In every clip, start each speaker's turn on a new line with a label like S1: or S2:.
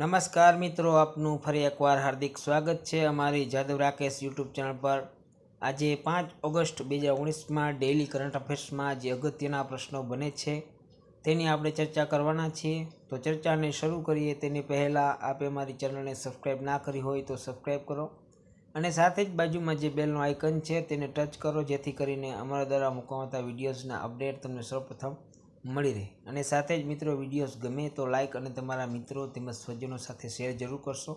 S1: નમસ્કાર મિત્રો આપનું ફરી એકવાર હાર્દિક સ્વાગત છે અમારી જાદવ રાકેશ યુટ્યુબ ચેનલ પર આજે પાંચ ઓગસ્ટ બે હજાર ઓગણીસમાં ડેઇલી કરંટ અફેર્સમાં જે અગત્યના પ્રશ્નો બને છે તેની આપણે ચર્ચા કરવાના છીએ તો ચર્ચાને શરૂ કરીએ તેની પહેલાં આપે મારી ચેનલને સબસ્ક્રાઈબ ના કરી હોય તો સબસ્ક્રાઈબ કરો અને સાથે જ બાજુમાં જે બેલનું આઇકન છે તેને ટચ કરો જેથી કરીને અમારા દ્વારા મૂકવામાં આવતા વિડીયોઝના અપડેટ તમને સૌપ્રથમ મળી રહે અને સાથે જ મિત્રો વિડીયોઝ ગમે તો લાઇક અને તમારા મિત્રો તેમજ સ્વજનો સાથે શેર જરૂર કરશો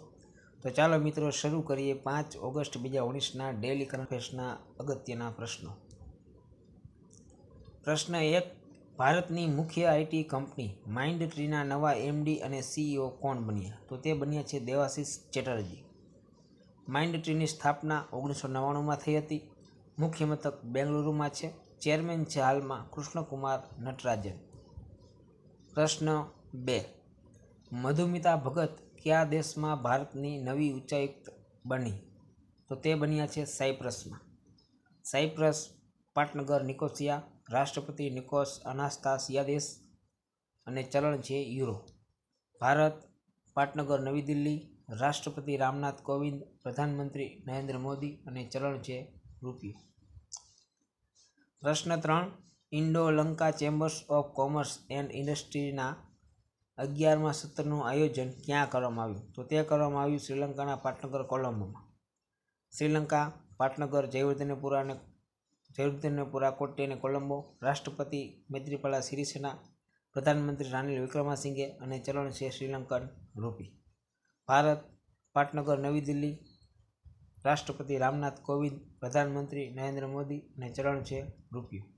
S1: તો ચાલો મિત્રો શરૂ કરીએ પાંચ ઓગસ્ટ બીજા ઓગણીસના ડેલી કરંટ અગત્યના પ્રશ્નો પ્રશ્ન એક ભારતની મુખ્ય આઈટી કંપની માઇન્ડ ટ્રીના નવા એમડી અને સીઈઓ e કોણ બન્યા તો તે બન્યા છે દેવાશીષ ચેટર્જી માઇન્ડ ટ્રીની સ્થાપના ઓગણીસો નવ્વાણુંમાં થઈ હતી મુખ્ય મથક બેંગલુરુમાં છે ચેરમેન છે હાલમાં કૃષ્ણકુમાર નટરાજન પ્રશ્ન બે મધુમિતા ભગત કયા દેશમાં ભારતની નવી ઉચ્ચાયુક્ત બની તો તે બન્યા છે સાયપ્રસમાં સાયપ્રસ પાટનગર નિકોસિયા રાષ્ટ્રપતિ નિકોસ અનાસ્તાસિયાદેશ અને ચલણ છે યુરો ભારત પાટનગર નવી દિલ્હી રાષ્ટ્રપતિ રામનાથ કોવિંદ પ્રધાનમંત્રી નરેન્દ્ર મોદી અને ચલણ છે રૂપિયો પ્રશ્ન ત્રણ Indo Lanka Chambers of Commerce and ઇન્ડસ્ટ્રીના અગિયારમાં સત્રનું આયોજન ક્યાં કરવામાં આવ્યું તો તે કરવામાં આવ્યું શ્રીલંકાના પાટનગર કોલંબોમાં શ્રીલંકા પાટનગર જયવર્ધનેપુરા અને જયવર્ધનેપુરા કોટ્ટી અને કોલંબો રાષ્ટ્રપતિ મૈત્રીપાલા સિરિસેના પ્રધાનમંત્રી રાનિલ વિક્રમાસિંઘે અને ચલણસિંહ શ્રીલંકન રૂપી ભારત પાટનગર નવી દિલ્હી રાષ્ટ્રપતિ રામનાથ કોવિંદ પ્રધાનમંત્રી નરેન્દ્ર મોદી અને ચલણ છે રૂપિયું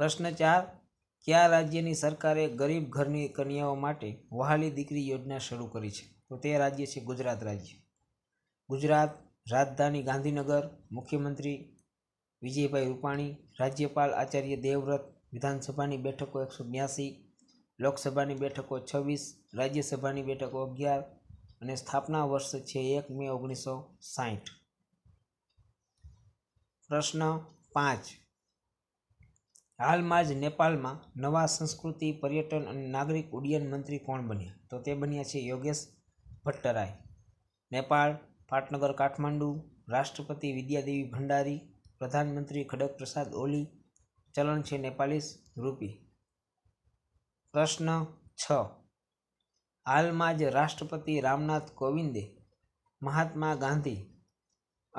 S1: પ્રશ્ન ચાર કયા રાજ્યની સરકારે ગરીબ ઘરની કન્યાઓ માટે વહાલી દીકરી યોજના શરૂ કરી છે તો તે રાજ્ય છે ગુજરાત રાજ્ય ગુજરાત રાજધાની ગાંધીનગર મુખ્યમંત્રી વિજયભાઈ રૂપાણી રાજ્યપાલ આચાર્ય દેવવ્રત વિધાનસભાની બેઠકો એકસો બ્યાસી લોકસભાની બેઠકો છવ્વીસ રાજ્યસભાની બેઠકો અગિયાર અને સ્થાપના વર્ષ છે એક મે ઓગણીસો સાહીઠ પ્રશ્ન પાંચ હાલમાં જ નેપાળમાં નવા સંસ્કૃતિ પર્યટન અને નાગરિક ઉડ્ડયન મંત્રી કોણ બન્યા તો તે બન્યા છે યોગેશ ભટ્ટરાય નેપાળ પાટનગર કાઠમાંડુ રાષ્ટ્રપતિ વિદ્યાદેવી ભંડારી પ્રધાનમંત્રી ખડક પ્રસાદ ઓલી ચલણ છે નેપાલીસ રૂપી પ્રશ્ન છ હાલમાં જ રાષ્ટ્રપતિ રામનાથ કોવિંદે મહાત્મા ગાંધી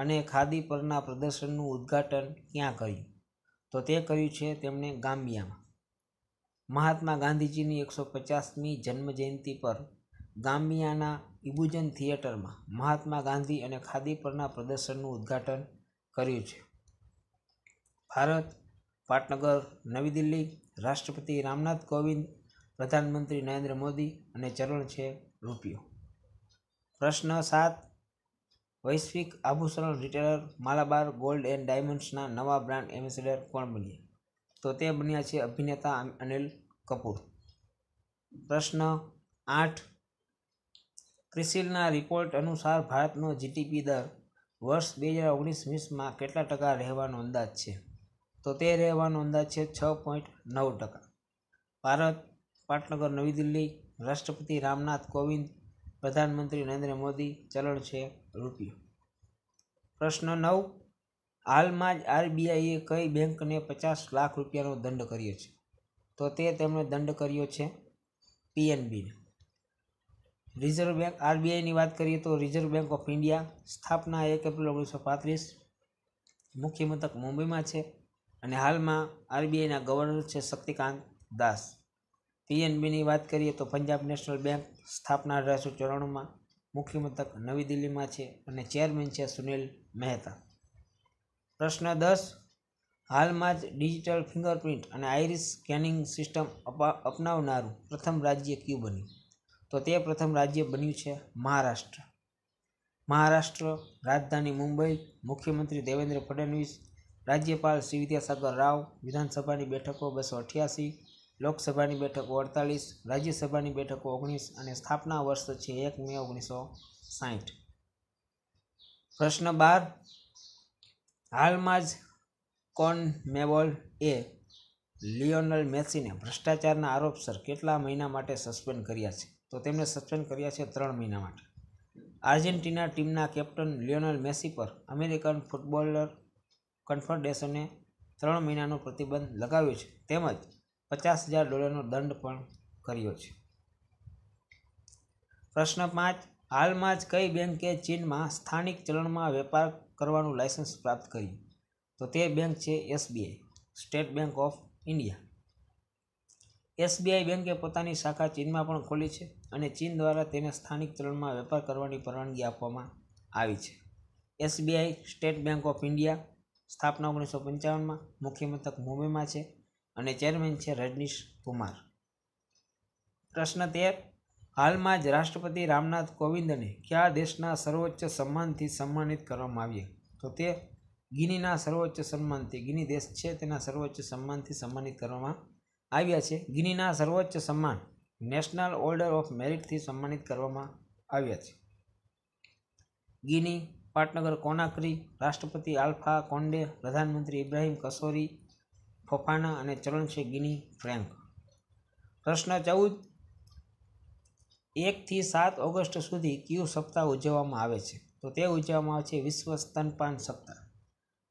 S1: અને ખાદી પરના પ્રદર્શનનું ઉદ્ઘાટન ક્યાં કર્યું તો તે કર્યું છે તેમણે ગામ્બિયામાં મહાત્મા ગાંધીજીની એકસો પચાસમી જન્મજયંતિ પર ગામ્બિયાના ઇબુજન થિયેટરમાં મહાત્મા ગાંધી અને ખાદી પરના પ્રદર્શનનું ઉદ્ઘાટન કર્યું છે ભારત પાટનગર નવી દિલ્હી રાષ્ટ્રપતિ રામનાથ કોવિંદ પ્રધાનમંત્રી નરેન્દ્ર મોદી અને ચરણ છે રૂપિયો પ્રશ્ન સાત વૈશ્વિક આભૂષણ રિટેલર માલાબાર ગોલ્ડ એન્ડ ડાયમંડ્સના નવા બ્રાન્ડ એમ્બેસેડર કોણ બન્યા તો તે બન્યા છે અભિનેતા અનિલ કપૂર પ્રશ્ન આઠ ક્રિસિલના રિપોર્ટ અનુસાર ભારતનો જીટીપી દર વર્ષ બે હજાર ઓગણીસ વીસમાં કેટલા ટકા રહેવાનો અંદાજ છે તો તે રહેવાનો અંદાજ છે છ પોઈન્ટ નવ ટકા ભારત પાટનગર નવી દિલ્હી રાષ્ટ્રપતિ રામનાથ કોવિંદ પ્રધાનમંત્રી નરેન્દ્ર મોદી ચલણ છે રૂપિયો પ્રશ્ન નવ હાલમાં જ આરબીઆઈએ કઈ બેંકને પચાસ લાખ રૂપિયાનો દંડ કર્યો છે તો તે તેમણે દંડ કર્યો છે પીએનબીને રિઝર્વ બેંક આરબીઆઈની વાત કરીએ તો રિઝર્વ બેંક ઓફ ઇન્ડિયા સ્થાપના એક એપ્રિલ ઓગણીસો પાંત્રીસ મુખ્ય મથક મુંબઈમાં છે અને હાલમાં આરબીઆઈના ગવર્નર છે શક્તિકાંત દાસ પીએનબીની વાત કરીએ તો પંજાબ નેશનલ બેંક સ્થાપના અઢારસો ચોરાણુંમાં મુખ્ય મથક નવી દિલ્હીમાં છે અને ચેરમેન છે સુનિલ મહેતા પ્રશ્ન દસ હાલમાં જ ડિજિટલ ફિંગરપ્રિન્ટ અને આઈરિસ સ્કેનિંગ સિસ્ટમ અપનાવનારું પ્રથમ રાજ્ય કયું બન્યું તો તે પ્રથમ રાજ્ય બન્યું છે મહારાષ્ટ્ર મહારાષ્ટ્ર રાજધાની મુંબઈ મુખ્યમંત્રી દેવેન્દ્ર ફડણવીસ રાજ્યપાલ શ્રી વિદ્યાસાગર રાવ વિધાનસભાની બેઠકો બસો અઠ્યાસી લોકસભાની બેઠકો અડતાલીસ રાજ્યસભાની બેઠકો ઓગણીસ અને સ્થાપના વર્ષ છે એક મે ઓગણીસો સાહીઠ પ્રશ્ન બાર હાલમાં જ કોન મેવોલ એ લિયોનલ મેસીને ભ્રષ્ટાચારના આરોપસર કેટલા મહિના માટે સસ્પેન્ડ કર્યા છે તો તેમણે સસ્પેન્ડ કર્યા છે ત્રણ મહિના માટે આર્જેન્ટિના ટીમના કેપ્ટન લિયોનલ મેસી પર અમેરિકન ફૂટબોલર કન્ફર્ડેશને ત્રણ મહિનાનો પ્રતિબંધ લગાવ્યો છે તેમજ પચાસ હજાર ડોલરનો દંડ પણ કર્યો છે પ્રશ્ન પાંચ હાલમાં જ કઈ બેંકે ચીનમાં સ્થાનિક ચલણમાં વેપાર કરવાનું લાયસન્સ પ્રાપ્ત કર્યું તો તે બેંક છે SBI State Bank of India SBI બેંકે પોતાની શાખા ચીનમાં પણ ખોલી છે અને ચીન દ્વારા તેને સ્થાનિક ચલણમાં વેપાર કરવાની પરવાનગી આપવામાં આવી છે SBI State Bank of India સ્થાપના ઓગણીસો પંચાવનમાં મુખ્ય મથક મુંબઈમાં છે અને ચેરમેન છે રજનીશ કુમાર પ્રશ્ન તેર હાલમાં જ રાષ્ટ્રપતિ રામનાથ કોવિંદને કયા દેશના સર્વોચ્ચ સન્માનથી સન્માનિત કરવામાં આવ્યા તો તે ગિનીના સર્વોચ્ચ સન્માનથી ગિની દેશ છે તેના સર્વોચ્ચ સન્માનથી સન્માનિત કરવામાં આવ્યા છે ગિનીના સર્વોચ્ચ સન્માન નેશનલ ઓર્ડર ઓફ મેરિટથી સન્માનિત કરવામાં આવ્યા છે ગિની પાટનગર કોનાકરી રાષ્ટ્રપતિ આલ્ફા કોન્ડે પ્રધાનમંત્રી ઇબ્રાહિમ કસોરી ફોફાના અને ચલણ છે ગિની ફ્રેન્ક પ્રશ્ન ચૌદ એકથી સાત ઓગસ્ટ સુધી કયું સપ્તાહ ઉજવવામાં આવે છે તો તે ઉજવવામાં આવે છે વિશ્વ સ્તનપાન સપ્તાહ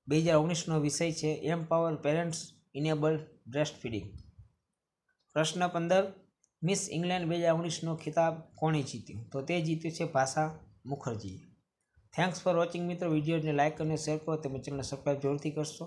S1: બે હજાર ઓગણીસનો વિષય છે empower parents enable breastfeeding પ્રશ્ન પંદર મિસ ઇંગ્લેન્ડ બે હજાર ઓગણીસનો ખિતાબ કોણે જીત્યો તો તે જીત્યું છે ભાષા મુખર્જીએ થેન્ક્સ ફોર વોચિંગ મિત્રો વિડીયોને લાઇક અને શેર કરો તેમજ ચેનલને સબસ્ક્રાઈબ જરૂરથી કરશો